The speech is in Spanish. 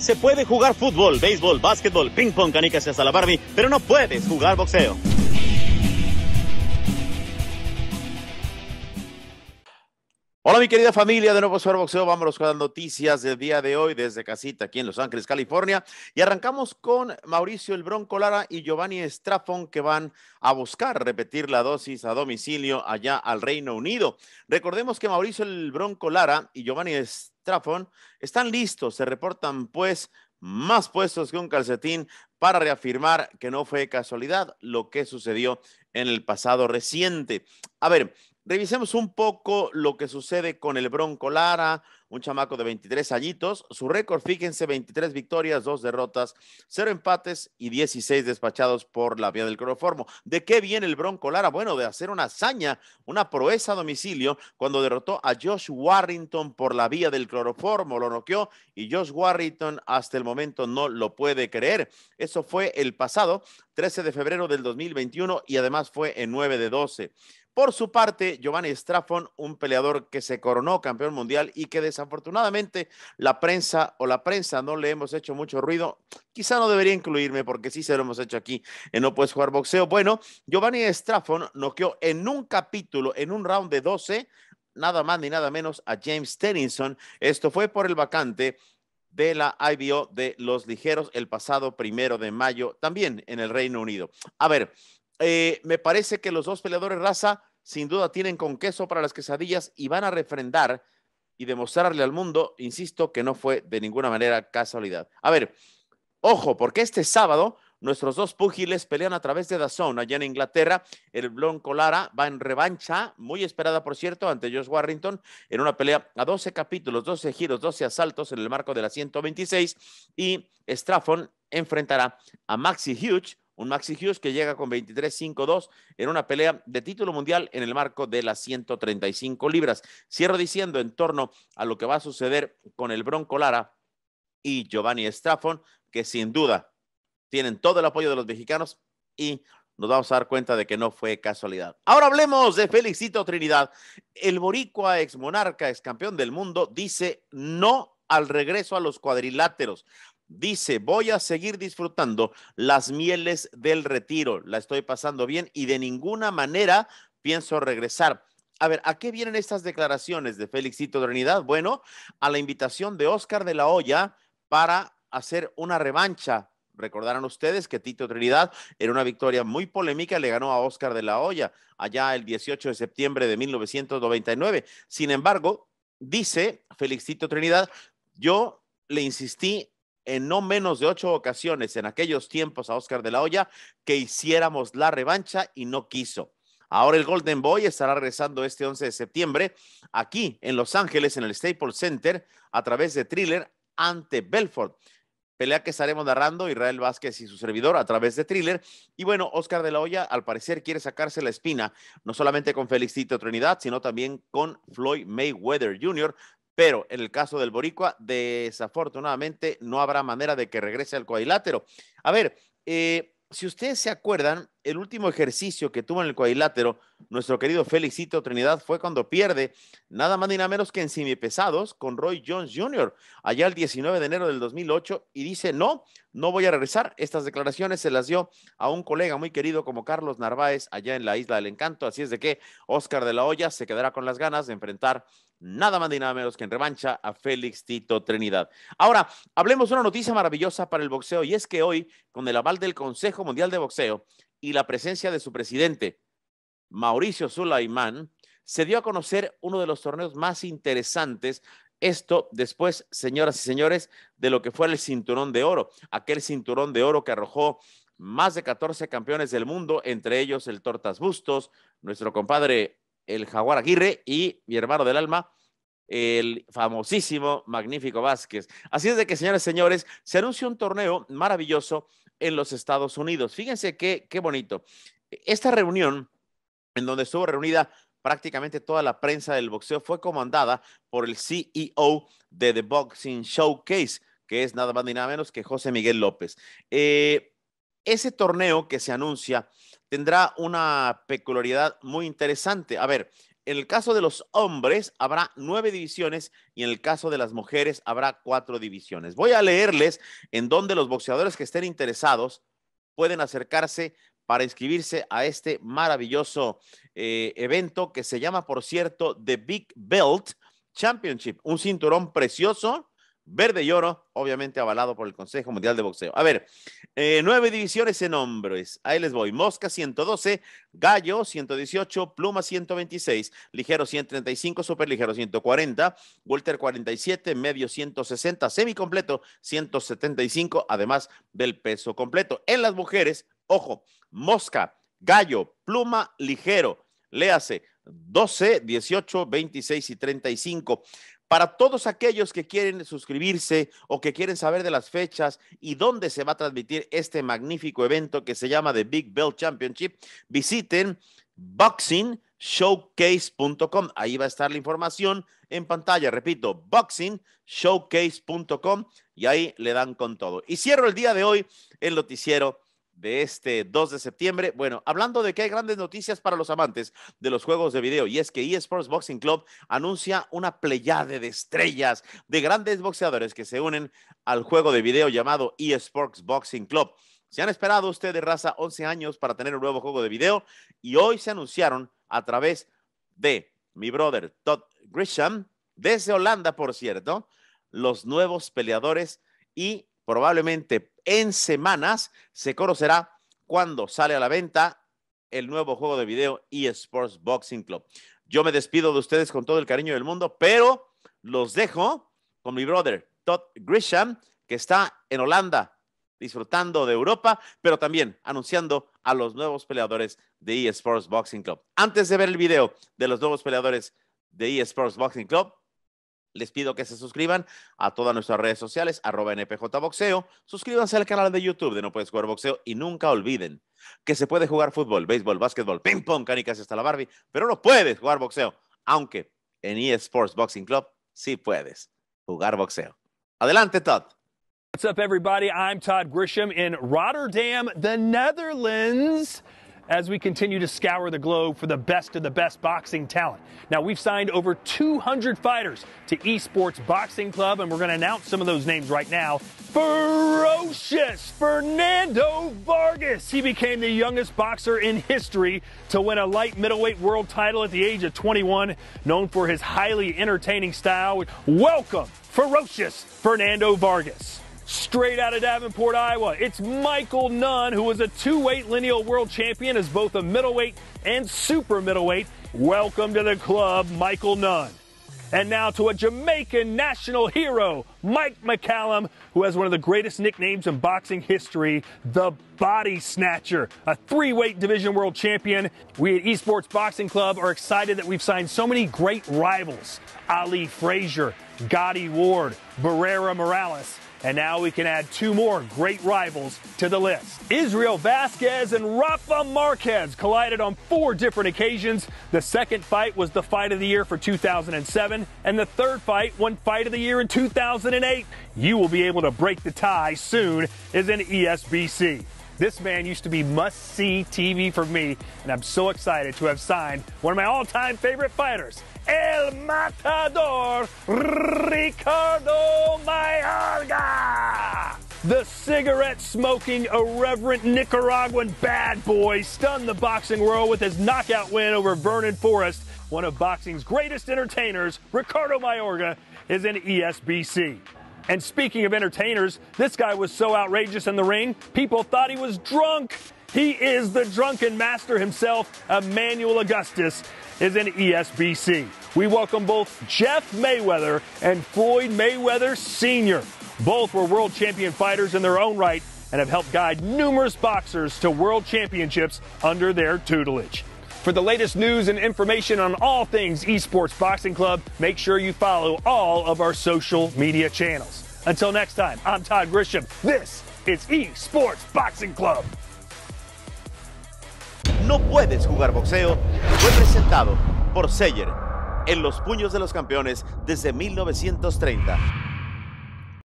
Se puede jugar fútbol, béisbol, básquetbol, ping pong, canicas y hasta la Barbie, pero no puedes jugar boxeo. Hola mi querida familia de Nuevo Suero Boxeo, vámonos con las noticias del día de hoy desde casita aquí en Los Ángeles, California. Y arrancamos con Mauricio El Bronco Lara y Giovanni Strafon que van a buscar repetir la dosis a domicilio allá al Reino Unido. Recordemos que Mauricio El Bronco Lara y Giovanni Strafon están listos, se reportan pues más puestos que un calcetín para reafirmar que no fue casualidad lo que sucedió en el pasado reciente. A ver, revisemos un poco lo que sucede con el Bronco Lara, un chamaco de 23 añitos. Su récord, fíjense, 23 victorias, 2 derrotas, 0 empates y 16 despachados por la vía del cloroformo. ¿De qué viene el Bronco Lara? Bueno, de hacer una hazaña, una proeza a domicilio cuando derrotó a Josh Warrington por la vía del cloroformo. Lo noqueó y Josh Warrington hasta el momento no lo puede creer. Eso fue el pasado 13 de febrero del 2021 y además fue en 9 de 12. Por su parte, Giovanni Straffon, un peleador que se coronó campeón mundial y que desafortunadamente la prensa o la prensa no le hemos hecho mucho ruido, quizá no debería incluirme porque sí se lo hemos hecho aquí en No Puedes Jugar Boxeo. Bueno, Giovanni Straffon noqueó en un capítulo, en un round de 12, nada más ni nada menos a James Tennyson. Esto fue por el vacante de la IBO de los ligeros el pasado primero de mayo, también en el Reino Unido. A ver, eh, me parece que los dos peleadores raza sin duda tienen con queso para las quesadillas y van a refrendar y demostrarle al mundo, insisto, que no fue de ninguna manera casualidad. A ver, ojo, porque este sábado Nuestros dos púgiles pelean a través de Dazón allá en Inglaterra. El Bronco Lara va en revancha, muy esperada por cierto, ante Josh Warrington en una pelea a 12 capítulos, 12 giros, 12 asaltos en el marco de la 126 y Straffon enfrentará a Maxi Hughes un Maxi Hughes que llega con 23-5-2 en una pelea de título mundial en el marco de las 135 libras. Cierro diciendo en torno a lo que va a suceder con el Bronco Lara y Giovanni Straffon, que sin duda tienen todo el apoyo de los mexicanos y nos vamos a dar cuenta de que no fue casualidad. Ahora hablemos de Felicito Trinidad. El boricua ex monarca, ex campeón del mundo, dice no al regreso a los cuadriláteros. Dice, voy a seguir disfrutando las mieles del retiro. La estoy pasando bien y de ninguna manera pienso regresar. A ver, ¿a qué vienen estas declaraciones de Felicito Trinidad? Bueno, a la invitación de Oscar de la Hoya para hacer una revancha Recordarán ustedes que Tito Trinidad era una victoria muy polémica le ganó a Oscar de la Hoya allá el 18 de septiembre de 1999. Sin embargo, dice Félix Tito Trinidad, yo le insistí en no menos de ocho ocasiones en aquellos tiempos a Oscar de la Hoya que hiciéramos la revancha y no quiso. Ahora el Golden Boy estará regresando este 11 de septiembre aquí en Los Ángeles, en el Staples Center, a través de Thriller ante Belfort pelea que estaremos narrando Israel Vázquez y su servidor a través de Thriller. Y bueno, Oscar de la Hoya al parecer quiere sacarse la espina, no solamente con Felicito Trinidad, sino también con Floyd Mayweather Jr., pero en el caso del Boricua, desafortunadamente no habrá manera de que regrese al cuadrilátero. A ver, eh, si ustedes se acuerdan, el último ejercicio que tuvo en el cuadrilátero nuestro querido Felicito Trinidad fue cuando pierde nada más ni nada menos que en semipesados con Roy Jones Jr. allá el 19 de enero del 2008 y dice, no, no voy a regresar. Estas declaraciones se las dio a un colega muy querido como Carlos Narváez allá en la Isla del Encanto. Así es de que Oscar de la Hoya se quedará con las ganas de enfrentar nada más ni nada menos que en revancha a Félix Tito Trinidad. Ahora, hablemos de una noticia maravillosa para el boxeo y es que hoy, con el aval del Consejo Mundial de Boxeo y la presencia de su presidente, Mauricio Sulaimán, se dio a conocer uno de los torneos más interesantes. Esto después, señoras y señores, de lo que fue el cinturón de oro, aquel cinturón de oro que arrojó más de 14 campeones del mundo, entre ellos el Tortas Bustos, nuestro compadre el Jaguar Aguirre y mi hermano del alma, el famosísimo Magnífico Vázquez. Así es de que, señores, señores, se anunció un torneo maravilloso en los Estados Unidos. Fíjense qué, qué bonito. Esta reunión, en donde estuvo reunida prácticamente toda la prensa del boxeo, fue comandada por el CEO de The Boxing Showcase, que es nada más ni nada menos que José Miguel López. Eh, ese torneo que se anuncia tendrá una peculiaridad muy interesante. A ver, en el caso de los hombres habrá nueve divisiones y en el caso de las mujeres habrá cuatro divisiones. Voy a leerles en donde los boxeadores que estén interesados pueden acercarse para inscribirse a este maravilloso eh, evento que se llama, por cierto, The Big Belt Championship, un cinturón precioso verde y oro, obviamente avalado por el Consejo Mundial de Boxeo. A ver, eh, nueve divisiones en hombres. Ahí les voy. Mosca 112, Gallo 118, Pluma 126, Ligero 135, Superligero 140, Walter 47, Medio 160, Semicompleto 175, además del peso completo. En las mujeres, ojo, Mosca, Gallo, Pluma, Ligero. Léase, 12, 18, 26 y 35. Para todos aquellos que quieren suscribirse o que quieren saber de las fechas y dónde se va a transmitir este magnífico evento que se llama The Big Bell Championship, visiten boxingshowcase.com. Ahí va a estar la información en pantalla. Repito, boxingshowcase.com y ahí le dan con todo. Y cierro el día de hoy el noticiero de este 2 de septiembre. Bueno, hablando de que hay grandes noticias para los amantes de los juegos de video, y es que eSports Boxing Club anuncia una pleyade de estrellas de grandes boxeadores que se unen al juego de video llamado eSports Boxing Club. Se han esperado ustedes, raza, 11 años para tener un nuevo juego de video y hoy se anunciaron a través de mi brother Todd Grisham, desde Holanda, por cierto, los nuevos peleadores y probablemente en semanas, se conocerá cuando sale a la venta el nuevo juego de video eSports Boxing Club. Yo me despido de ustedes con todo el cariño del mundo, pero los dejo con mi brother Todd Grisham, que está en Holanda disfrutando de Europa, pero también anunciando a los nuevos peleadores de eSports Boxing Club. Antes de ver el video de los nuevos peleadores de eSports Boxing Club, les pido que se suscriban a todas nuestras redes sociales, arroba npjboxeo. Suscríbanse al canal de YouTube de No Puedes Jugar Boxeo y nunca olviden que se puede jugar fútbol, béisbol, básquetbol, ping pong, canicas hasta la Barbie, pero no puedes jugar boxeo, aunque en eSports Boxing Club sí puedes jugar boxeo. Adelante, Todd. What's up, everybody? I'm Todd Grisham in Rotterdam, the Netherlands. as we continue to scour the globe for the best of the best boxing talent. Now, we've signed over 200 fighters to Esports Boxing Club, and we're going to announce some of those names right now. Ferocious Fernando Vargas. He became the youngest boxer in history to win a light middleweight world title at the age of 21, known for his highly entertaining style. Welcome, Ferocious Fernando Vargas straight out of Davenport, Iowa. It's Michael Nunn, who was a two-weight lineal world champion as both a middleweight and super middleweight. Welcome to the club, Michael Nunn. And now to a Jamaican national hero, Mike McCallum, who has one of the greatest nicknames in boxing history, the Body Snatcher, a three weight division world champion. We at Esports Boxing Club are excited that we've signed so many great rivals Ali Frazier, Gotti Ward, Barrera Morales. And now we can add two more great rivals to the list. Israel Vasquez and Rafa Marquez collided on four different occasions. The second fight was the fight of the year for 2007, and the third fight won fight of the year in 2000. 2008, you will be able to break the tie soon is in ESBC. This man used to be must-see TV for me, and I'm so excited to have signed one of my all-time favorite fighters, El Matador Ricardo Mayorga. The cigarette-smoking, irreverent Nicaraguan bad boy stunned the boxing world with his knockout win over Vernon Forrest, one of boxing's greatest entertainers, Ricardo Mayorga, is in ESBC. And speaking of entertainers, this guy was so outrageous in the ring, people thought he was drunk. He is the drunken master himself, Emmanuel Augustus, is in ESBC. We welcome both Jeff Mayweather and Floyd Mayweather Sr. Both were world champion fighters in their own right and have helped guide numerous boxers to world championships under their tutelage. For the latest news and information on all things Esports Boxing Club, make sure you follow all of our social media channels. Until next time, I'm Todd Grisham. This is Esports Boxing Club. No puedes jugar boxeo fue presentado por Seyer en los puños de los campeones desde 1930.